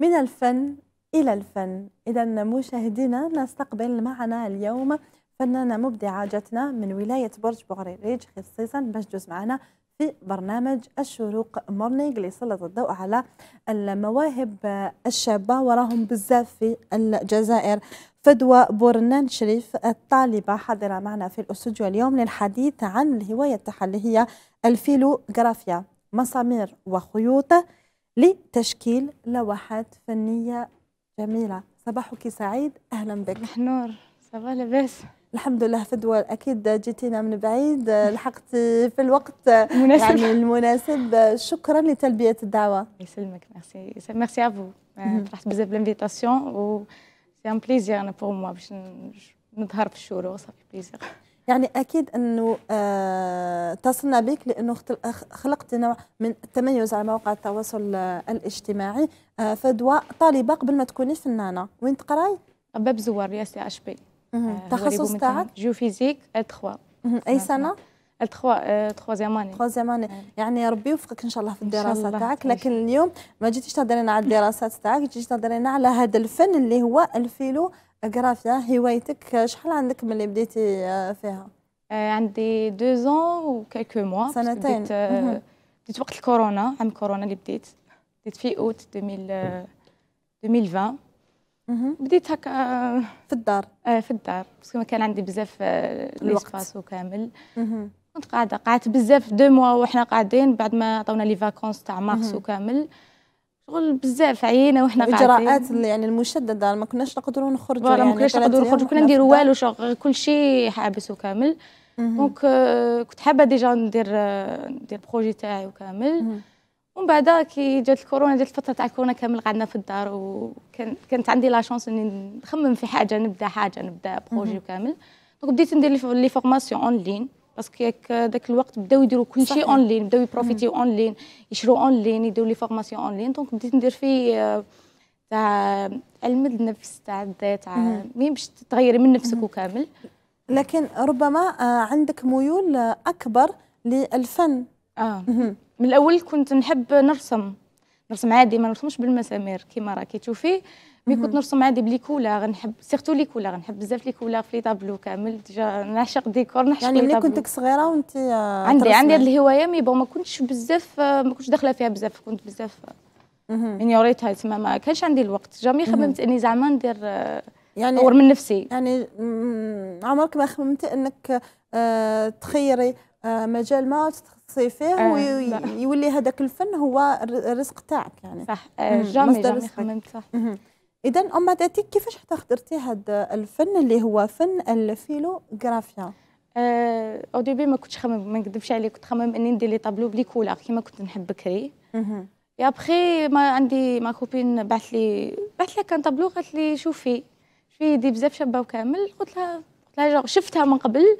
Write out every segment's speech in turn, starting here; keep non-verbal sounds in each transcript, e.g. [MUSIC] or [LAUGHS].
من الفن إلى الفن إذا مشاهدينا نستقبل معنا اليوم فنانة مبدعة جاتنا من ولاية برج بوغريريج خصيصا باش تجوز معنا في برنامج الشروق مورنينغ اللي يسلط الضوء على المواهب الشابة وراهم بزاف في الجزائر فدوى بورنان شريف الطالبة حاضرة معنا في الأستوديو اليوم للحديث عن الهواية تاعها اللي هي الفيلوغرافيا مسامير وخيوط لتشكيل لوحات فنية جميلة صباحك سعيد أهلا بك صباح نور صباح لاباس الحمد لله فدوى اكيد جيتينا من بعيد لحقتي في الوقت مناسب. يعني المناسب شكرا لتلبيه الدعوه يسلمك ميرسي ميرسي افو فرحت بزاف بالانفيتاسيون و سي ان بليزير انا بور موا باش نظهر في الشورو صافي بليزير يعني اكيد انه اتصلنا آه، بك لانه خلقت نوع من التميز على مواقع التواصل آه، الاجتماعي آه، فدواء طالبه قبل ما تكوني فنانه وين تقراي؟ باب زوار يا سي اش بي التخصص تاعك؟ جيوفيزيك 3 اي نعم، سنه؟ نعم. التخوازيام تخوازيماني نعم. يعني ربي يوفقك ان شاء الله في الدراسه تاعك لكن اليوم ما جيتيش تهضري لنا على الدراسات تاعك جيتي تهضري لنا على هذا الفن اللي هو الفيلو الجرافيا هوايتك شحال عندك ملي بديتي آه، فيها آه، عندي دو زون كالكو موا سنتين بديت, آه، بديت وقت الكورونا عام كورونا اللي بديت بديت في اوت 2020 بديت هكا في الدار اه في الدار باسكو ما كان عندي بزاف الوقت وكامل كنت قاعده قعدت بزاف دو موا وحنا قاعدين بعد ما عطاونا لي فاكونس تاع مارس وكامل شغل بزاف عيينه وحنا قاعدين الاجراءات يعني المشدده ما كناش نقدروا نخرجوا يعني ما كناش نقدروا نخرجوا كنا نديروا والو شغل كل شيء حابس وكامل دونك euh, كنت حابه ديجا ندير ندير بروجي تاعي وكامل ومن بعد كي جات الكورونا جات الفتره تاع الكورونا كامل قعدنا في الدار وكانت عندي لا شونس اني نخمم في حاجه نبدا حاجه نبدا بروجي وكامل دونك بديت ندير لي فورماسيون اون لين باسكو ياك ذاك الوقت بداو يديروا كل شيء اون لين بداو يبروفيتيو اون لين يشرو اون لين يديروا لي فورماسيون اون لين دونك بديت ندير فيه تاع علم النفس تاع الذات مين باش تغيري من نفسك وكامل لكن ربما عندك ميول euh, اكبر للفن اه mm-hmm. من الاول كنت نحب نرسم نرسم عادي ما نرسمش بالمسامير كيما راكي تشوفي مي كنت نرسم عادي بلي كولا غنحب سيرتو لي كولا غنحب بزاف لي كولا في لي طابلو كامل ديجا نعشق ديكور نعشق يعني ملي كنتك صغيره وانت آه، عندي عندي هذه الهوايه مي بون ما كنتش بزاف آه، ما كنتش داخله فيها بزاف كنت بزاف انيوريتها تما ما كانش عندي الوقت جامي خممت اني زعما ندير آه، يعني نطور من نفسي يعني عمرك ما خممتي انك تخيري مجال ما آه ويولي هذاك الفن هو الرزق تاعك يعني صح جامي آه، جامي خممت صح اذا ام ذاتي كيفاش حتى اخترتي هذا الفن اللي هو فن الفيلوغرافيا أه او ديبي ما كنتش خمم ما نكذبش عليك كنت خمم اني ندير لي طابلو بلي كولار كيما كنت نحب بكري يا ابخي ما عندي ما كوبين بعث لي بعث لها كان طابلو قالت لي شوفي شوفي دي بزاف شابه وكامل قلت لها قلت لها شفتها من قبل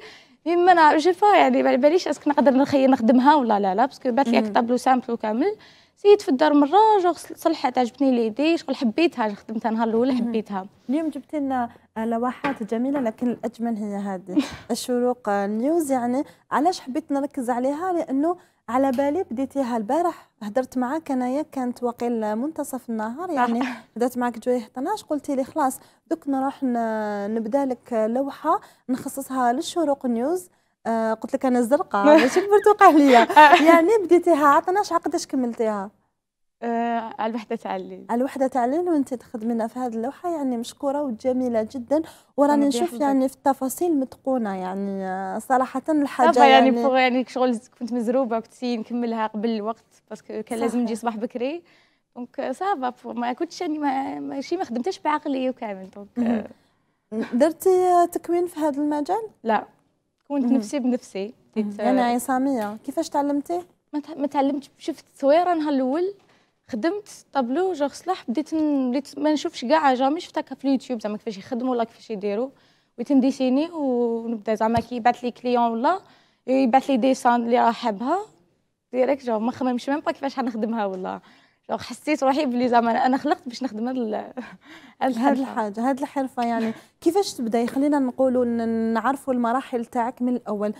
إيه، ما انا جو يعني ما باليش اسكو نقدر نخير نخدمها ولا لا لا باسكو بات لي طابلو سامبل وكامل سيد في الدار مره جو صلحت عجبتني ليدي شغل حبيتها خدمتها نهار الاول حبيتها اليوم جبتي لنا لوحات جميله لكن الاجمل هي هذه [LAUGHS] الشروق نيوز يعني علاش حبيت نركز عليها لانه على بالي بديتيها البارح هدرت معاك انايا كانت واقيل منتصف النهار يعني بدات معك جوي 12 قلتي لي خلاص دوك نروح نبدا لك لوحه نخصصها للشروق نيوز آه قلت لك انا الزرقاء [LAUGHS] ماشي البرتقاليه [LAUGHS] آه. يعني بديتيها عطنا عقدش كملتيها آه على الوحده تاع الليل على الوحده تاع الليل وانت تخدمينا في هذه اللوحه يعني مشكوره وجميله جدا وراني نشوف يعني في التفاصيل متقونه يعني صراحه الحاجه يعني يعني فوق يعني شغل كنت مزروبه كنت نكملها قبل الوقت باسكو كان لازم نجي صباح بكري دونك سافا ما كنتش يعني ماشي ما خدمتش بعقلي وكامل دونك آه. درتي تكوين في هذا المجال؟ لا كنت نفسي بنفسي انا عصاميه كيفاش تعلمتي ما تعلمتش شفت نهار الاول خدمت طابلو جو صلاح بديت بديت ما نشوفش كاع جامي شفت هكا في اليوتيوب زعما كيفاش يخدموا ولا كيفاش يديروا بديت نديسيني ونبدا زعما كي يبعث لي كليون ولا يبعث لي ديسان اللي راه حابها ديريكت جو ما خممش ميم با كيفاش حنخدمها ولا حسيت روحي بلي زعما انا خلقت باش نخدم هاد الحاجه هاد الحرفه يعني كيفاش تبداي خلينا نقولوا نعرفوا المراحل تاعك من الاول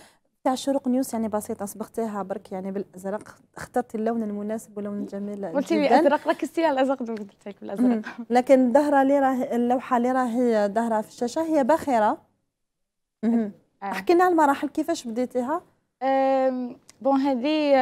تاع شروق نيوس يعني بسيطه صبغتيها برك يعني بالازرق اخترتي اللون المناسب واللون الجميل قلتي لي ازرق ركزتي على الازرق قلت بالازرق لكن الظهره اللي راه اللوحه اللي راهي ظاهره في الشاشه هي باخره آه. احكي لنا المراحل كيفاش بديتيها بون هذه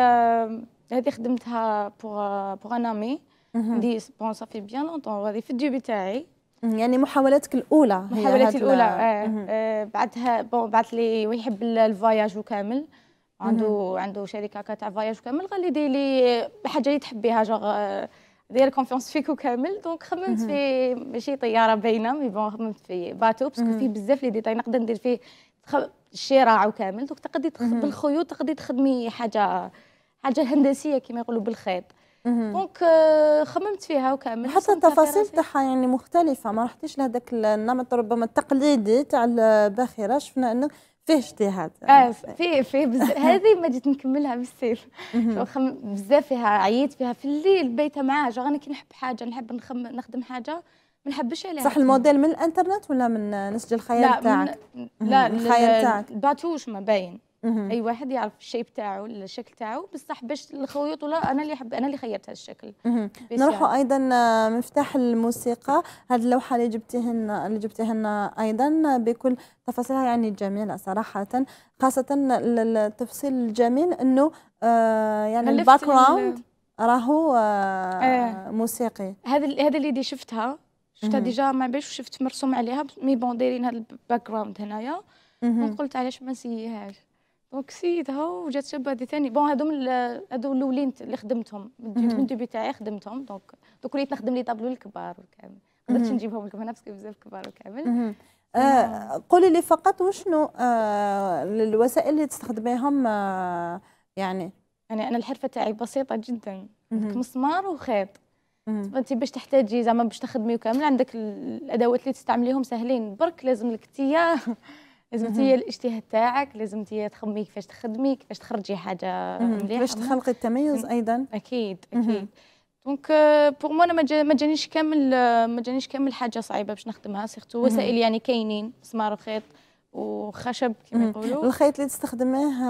هذه خدمتها بوغ بوغ ان امي عندي بون صافي بيان لونتون هذه في الديبي تاعي يعني محاولاتك الاولى محاولاتي الاولى آه. آه بعدها بون بعث لي ويحب الفواياج وكامل عنده عنده شركه تاع فواياج وكامل قال لي ديري حاجه اللي تحبيها جوغ داير كونفيونس فيك وكامل دونك خممت في ماشي طياره باينه مي بون خممت في باتو باسكو فيه بزاف لي ديتاي نقدر ندير فيه الشراع وكامل دونك تقدري بالخيوط تقدري تخدمي حاجه حاجه هندسيه كما يقولوا بالخيط دونك آه، خممت فيها وكامل حتى التفاصيل تاعها يعني مختلفه ما رحتيش لهذاك النمط ربما التقليدي تاع الباخره شفنا انه فيه اجتهاد اه فيه فيه بزاف [LAUGHS] هذه ما جيت نكملها بالسيف بزاف فيها عييت فيها في الليل بيتها معاه جو انا كي نحب حاجه نحب نخم نخدم حاجه ما نحبش عليها صح الموديل من الانترنت ولا من نسج الخيال تاعك؟ لا من لا الخيال تاعك الباتوش ما باين اي واحد يعرف الشيء بتاعه الشكل تاعه بصح باش الخيوط ولا انا اللي حب انا اللي خيرت هذا الشكل نروحوا يعني. ايضا مفتاح الموسيقى هذه اللوحه اللي جبتيهن اللي جبتيهن ايضا بكل تفاصيلها يعني جميله صراحه خاصه التفصيل الجميل انه آه، يعني الباك جراوند راهو آه،, آه. موسيقي هذا هذا اللي دي شفتها شفتها ديجا ما باليش شفت مرسوم عليها مي بون دايرين هذا الباك جراوند هنايا وقلت علاش ما نسيهاش دونك سيد هاو وجات شابه هذه ثاني بون هادو هذو الاولين اللي خدمتهم من ديبي تاعي خدمتهم دونك دوك وليت نخدم لي طابلو الكبار وكامل قدرت نجيبهم لكم هنا باسكو بزاف كبار وكامل قولي لي فقط وشنو آه، الوسائل اللي تستخدميهم آه، يعني يعني انا الحرفه تاعي بسيطه جدا مسمار وخيط انت باش تحتاجي زعما باش تخدمي وكامل عندك الادوات اللي تستعمليهم سهلين برك لازم لك تيار [LAUGHS] لازم هي الاجتهاد تاعك لازم هي تخمي كيفاش تخدمي كيفاش تخرجي حاجه مليحه باش تخلقي التميز ايضا اكيد اكيد دونك بور مو انا ما جانيش كامل ما جانيش كامل حاجه صعيبه باش نخدمها سيرتو وسائل يعني كاينين مسمار وخيط وخشب كما يقولوا الخيط اللي تستخدميه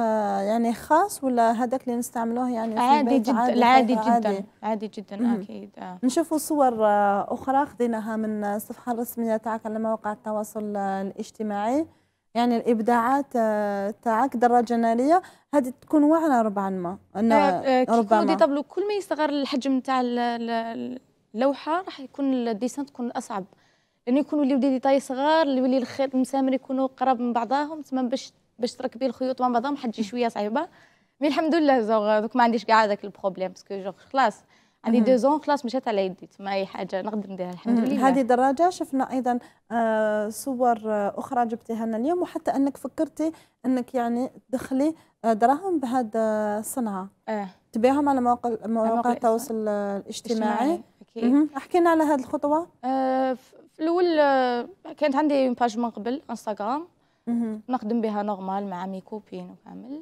يعني خاص ولا هذاك اللي نستعملوه يعني في عادي جدا عادي, عادي جدا عادي, عادي جدا اكيد آه. نشوفوا صور آه، اخرى خديناها من الصفحه الرسميه تاعك على مواقع التواصل الاجتماعي يعني الابداعات آه، تاعك دراجه ناريه هذه تكون واعره ربعا ما انه آه، آه، ربما دي طابلو كل ما يصغر الحجم تاع اللوحه راح يكون الديسان تكون اصعب لانه يكونوا اللي ديتاي صغار اللي يولي الخيط المسامر يكونوا قراب من بعضهم تما باش باش تركبي الخيوط مع بعضهم حتجي [LAUGHS] شويه صعيبه مي الحمد لله زوغ دوك ما عنديش كاع هذاك البروبليم باسكو خلاص عندي دو زون خلاص مشات على يدي ما اي حاجه نقدر نديرها الحمد لله هذه دراجه شفنا ايضا آه صور آه، اخرى جبتيها لنا اليوم وحتى انك فكرتي انك يعني تدخلي آه، دراهم بهذا الصنعه اه تبيعهم على مواقع مواقع التواصل الاجتماعي احكينا على هذه الخطوه آه في الاول آه، كانت عندي باج من قبل انستغرام نخدم بها نورمال مع ميكوبين كوبين وكامل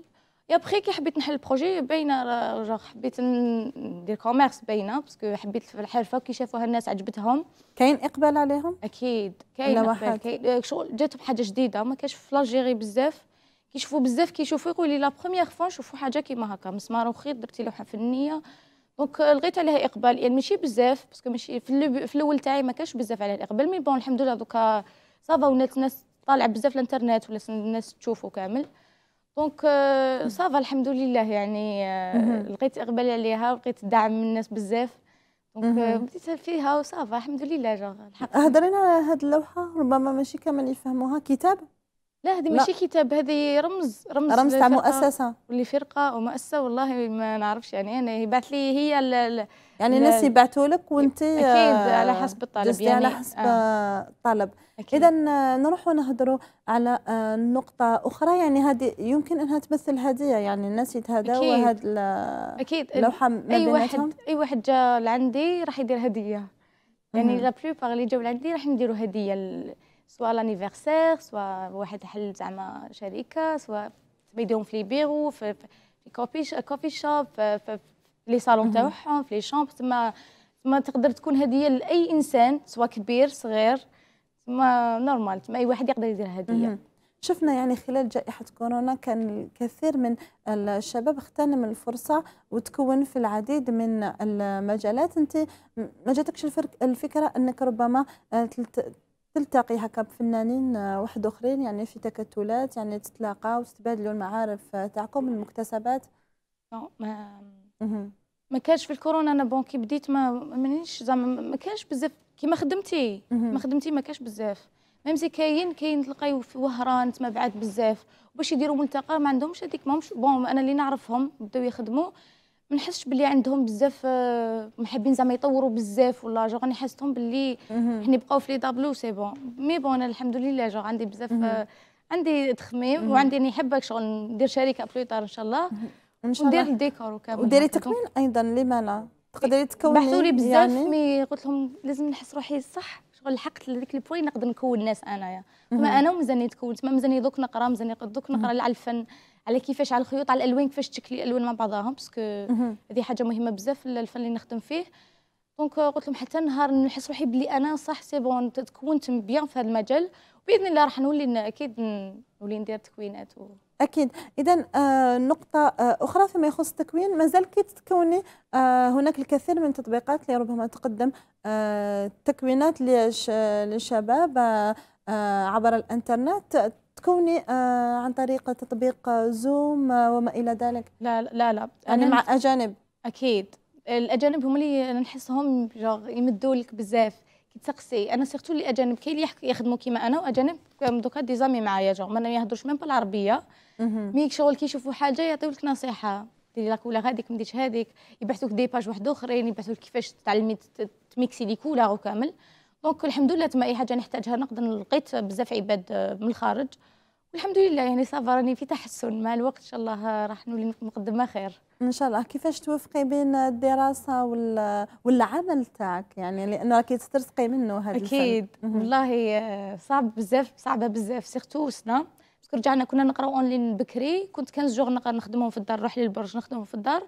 اي ابخي كي حبيت نحل البروجي باينه حبيت ندير كوميرس باينه باسكو حبيت في الحرفه كي شافوها الناس عجبتهم كاين اقبال عليهم اكيد كاين اقبال كاين إيه، شغل جاتهم حاجه جديده ما كاش في لاجيري بزاف كيشوفوا بزاف كيشوفوا يقولوا لي لا بروميير فوا نشوفوا حاجه كيما هكا مسمار وخيط درتي لوحه فنيه دونك euh, لقيت عليها اقبال يعني ماشي بزاف باسكو ماشي في الاول تاعي ما كانش بزاف على الاقبال مي بون الحمد لله دوكا صافا ونات الناس طالع بزاف الانترنت ولا الناس تشوفوا كامل دونك آه، صافا الحمد لله يعني آه، لقيت اقبال عليها ولقيت دعم من الناس بزاف دونك آه، بديت فيها وصافا الحمد لله الحق هضرينا على هذه اللوحه ربما ماشي كامل يفهموها كتاب لا هذه ماشي كتاب هذه رمز رمز رمز تاع مؤسسه واللي فرقه ومؤسسه والله ما نعرفش يعني انا يبعث لي هي الـ الـ يعني الناس يبعثوا لك وانت اكيد آه، على حسب الطلب يعني على حسب آه. الطلب اذا آه، نروحوا نهضروا على آه، نقطه اخرى يعني هذه يمكن انها تمثل هديه يعني الناس يتهادوا هذا اكيد اللوحه اي واحد اي واحد جا لعندي راح يدير هديه يعني لا بلوبار اللي جاو لعندي راح نديروا هديه سواء لانيفرسير سواء واحد حل زعما شركه سواء تبيديهم في لي بيرو في, في كوفي كوفي شوب في, في لي صالون تاعهم في لي شامب تما تما تقدر تكون هديه لاي انسان سواء كبير صغير تما نورمال تما اي واحد يقدر يدير هديه شفنا يعني خلال جائحة كورونا كان الكثير من الشباب اغتنم الفرصة وتكون في العديد من المجالات انت ما جاتكش الفكرة انك ربما آه، تلتقي هكا بفنانين آه، واحد اخرين يعني في تكتلات يعني تتلاقى وتتبادلوا المعارف آه، تاعكم المكتسبات ما ما كانش في الكورونا انا بون كي بديت ما مانيش زعما ما كانش بزاف كيما خدمتي ما خدمتي ما كانش بزاف ميمسي كاين كاين تلقاي في وهران تما بعاد بزاف باش يديروا ملتقى ما عندهمش هذيك ماهمش بون انا اللي نعرفهم بداو يخدموا ما نحسش باللي عندهم بزاف آه، محبين زعما يطوروا بزاف ولا جو راني حاستهم باللي حنا بقاو في لي دابلو سي بون مي بون انا الحمد لله جو عندي بزاف آه، عندي تخميم وعندي اني نحب شغل ندير شركه بلوتار ان شاء الله ندير الديكور وكامل وديري تكوين ايضا لما لا تقدري إيه، تكوني بحثوا لي بزاف يعني... مي قلت لهم لازم نحس روحي صح شغل لحقت لذيك البوين نقدر نكون ناس انايا يعني. انا ومزاني تكون ما مزاني دوك نقرا مزاني دوك نقرا على الفن على كيفاش على الخيوط على الالوان كيفاش تشكلي الالوان مع بعضاهم باسكو هذه حاجه مهمه بزاف الفن اللي نخدم فيه دونك euh, قلت لهم حتى نهار نحس روحي بلي انا صح سي بون تكونت بيان في هذا المجال باذن الله راح نولي اكيد نولي ندير تكوينات و... اكيد اذا آه نقطه آه اخرى فيما يخص التكوين مازال كي تتكوني آه هناك الكثير من التطبيقات اللي ربما تقدم آه، تكوينات للشباب آه، آه، عبر الانترنت تكوني آه، عن طريق تطبيق زوم آه، وما الى ذلك لا لا لا يعني انا مع اجانب اكيد الاجانب هم اللي نحسهم يمدوا لك بزاف تسقسي انا سيرتو اللي اجانب كاين اللي يخدموا كيما انا واجانب دوكا دي زامي معايا جو ما يهضروش ميم بالعربيه مي شغل كي يشوفوا حاجه يعطيو لك نصيحه ديري لا ولا هذيك ما ديرش هذيك يبعثوك دي باج واحد اخرين يبعثوك كيفاش تعلمي تميكسي لي كولا وكامل دونك الحمد لله تما اي حاجه نحتاجها نقدر لقيت بزاف عباد من الخارج والحمد لله يعني صافا راني في تحسن مع الوقت ان شاء الله راح نولي مقدمه خير ان شاء الله كيفاش توفقي بين الدراسه وال... والعمل تاعك يعني لانه راكي تسترزقي منه هذا اكيد والله صعب بزاف صعبه بزاف سيرتو سنا باسكو رجعنا كنا نقراو اونلاين بكري كنت كان جوغ نخدمهم في الدار نروح للبرج نخدمهم في الدار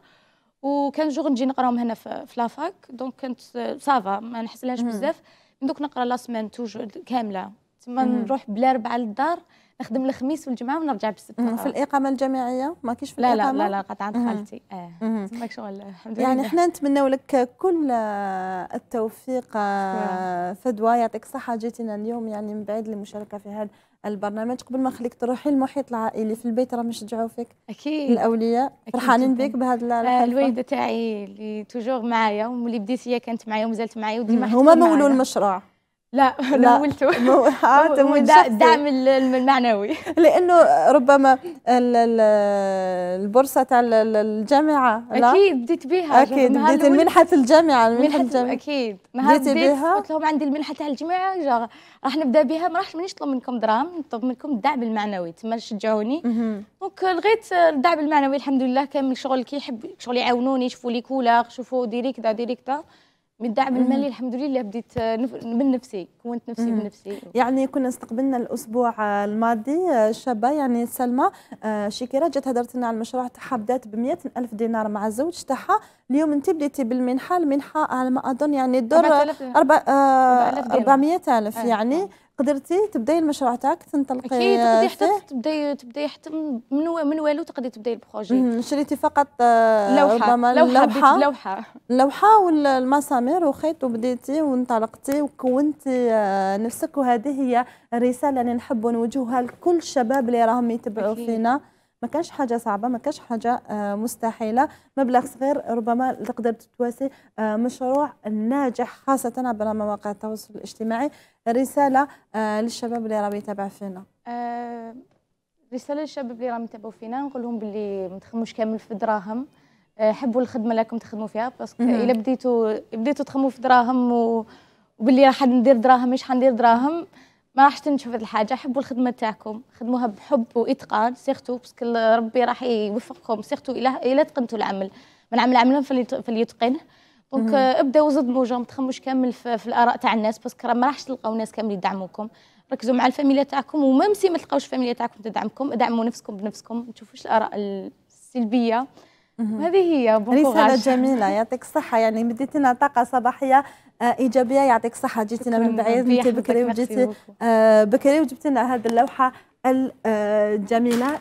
وكان جوغ نجي نقراهم هنا في لافاك دونك كانت صافا ما نحسلهاش بزاف دوك نقرا لا سمان توجور كامله تما نروح بلا ربعه للدار نخدم الخميس والجمعه ونرجع بالسبت في الاقامه الجامعيه كيش في لا الإقامة؟ لا لا لا قطعت خالتي اه شغل الحمد لله يعني احنا نتمنوا لك كل التوفيق آه، فدوى يعطيك الصحه جيتينا اليوم يعني من بعيد للمشاركه في هذا البرنامج قبل ما نخليك تروحي المحيط العائلي في البيت راه مشجعوا فيك اكيد الاولياء فرحانين بك بهذا آه الوالده تاعي اللي توجور معايا واللي بديت هي كانت معايا ومازالت معايا وديما هما مولوا المشروع لا مولته [LAUGHS] [LAUGHS] الدعم المعنوي [LAUGHS] لانه ربما البورصه تاع الجامعه لا؟ اكيد بديت بها اكيد بديت منحه الجامعه منحه الجامعه اكيد نهار بديت بها قلت لهم عندي المنحه تاع الجامعه راح نبدا بها ما راحش مانيش نطلب منكم دراهم نطلب منكم الدعم المعنوي تما شجعوني دونك لغيت الدعم المعنوي الحمد لله كامل شغل كي يحب شغل يعاونوني يشوفوا لي كولاغ يشوفوا ديريكتا ديريكتا من الدعم المالي الحمد لله بديت آه، من نفسي كونت نفسي من نفسي يعني كنا استقبلنا الاسبوع آه، الماضي آه، شابه يعني سلمى شيكيرا جات هدرت لنا على المشروع تاعها بدات ب ألف دينار مع الزوج تاعها اليوم انت بديتي بالمنحه المنحه على ما اظن يعني الدور 400000 ألف, ألف, ألف يعني قدرتي تبداي المشروع تاعك تنطلقي اكيد تقدري حتى تبداي تبداي حتى من من والو تقدري تبداي البروجي شريتي فقط آه، لوحه ربما لوحه لوحه لوحه, لوحة والمسامير وخيط وبديتي وانطلقتي وكونتي آه، نفسك وهذه هي الرساله اللي نحب نوجهها لكل الشباب اللي راهم يتبعوا فينا ما كانش حاجه صعبه ما كانش حاجه آه، مستحيله مبلغ صغير ربما تقدر تواسي آه، مشروع ناجح خاصه عبر مواقع التواصل الاجتماعي رساله آه، للشباب اللي راهم يتابعوا فينا أه رساله للشباب اللي راهم يتابعوا فينا نقول لهم باللي ما تخموش كامل في دراهم حبوا الخدمه اللي تخدموا فيها باسكو الا بديتوا بديتوا تخموا في دراهم و... وباللي راح ندير دراهم مش حندير دراهم ما راح تنشف الحاجة حبوا الخدمة تاعكم خدموها بحب وإتقان سيغتو باسكو ربي راح يوفقكم سيغتو إلى إلى تقنتوا العمل من عمل عملا فليتقنه دونك ابداو زدموجوا ما تخموش كامل في, في الاراء تاع الناس باسكو ما راحش تلقاو ناس كامل يدعموكم ركزوا مع الفاميليا تاعكم وميم سي ما تلقاوش الفاميليا تاعكم تدعمكم ادعموا نفسكم بنفسكم ما تشوفوش الاراء السلبيه هذه هي رسالة جميلة يعطيك الصحة يعني مديتينا طاقة صباحية آه، إيجابية يعطيك الصحة جيتينا من بعيد أنت بكري وجيتي آه، بكري وجبتي هذه اللوحة الجميلة